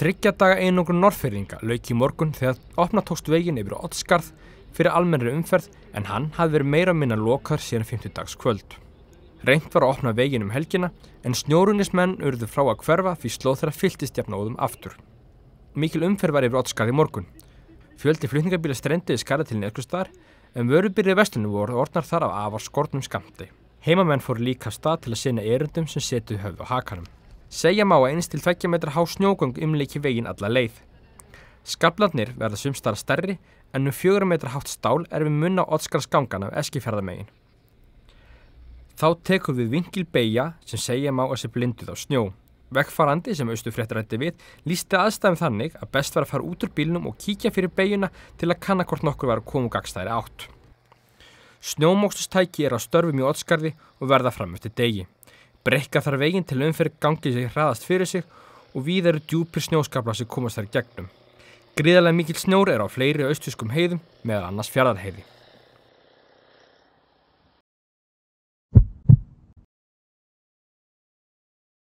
Þryggja daga einungur norrferðinga lauk í morgun þegar opna tókst veginn yfir Ottskarð fyrir almennri umferð en hann hafði verið meira minna lokar síðan 50 dags kvöld. Reynd var að opna veginn um helgina en snjórunismenn urðu frá að hverfa því slóð þeirra fylltist jafnáðum aftur. Mikil umferð var yfir Ottskarð í morgun. Fjöldi flutningabíla strendiði skara til neðkustar en vörubyrði vestlunum voru orðnar þar af afar skortnum skamti. Heimamenn fór líka stað til að sinna erundum sem setuði höfðu á hakanum. Segja má að einst til 2 metra há snjógöng umleiki veginn alla leið. Skablarnir verða sumstara stærri en um 4 metra hátt stál er við munna ótskarsgangan af eskifjörðamegin. Þá tekum við vingil beigja sem segja má að sé blinduð á snjó. Vegfarandi sem austu fréttarætti við lísti aðstæðum þannig að best var að fara út úr bílnum og kíkja fyrir beigjuna til að kannakort nokkur var að koma og gagstaðri átt. Snjómókstustæki er á störfum í ótskarði og verða fram eftir degi. Brekka þar veginn til umferð gangið sér hraðast fyrir sig og víð eru djúpir snjóskabla sem komast þar gegnum. Griðalega mikil snjór er á fleiri austuskum heiðum meðan annars fjardarheiði.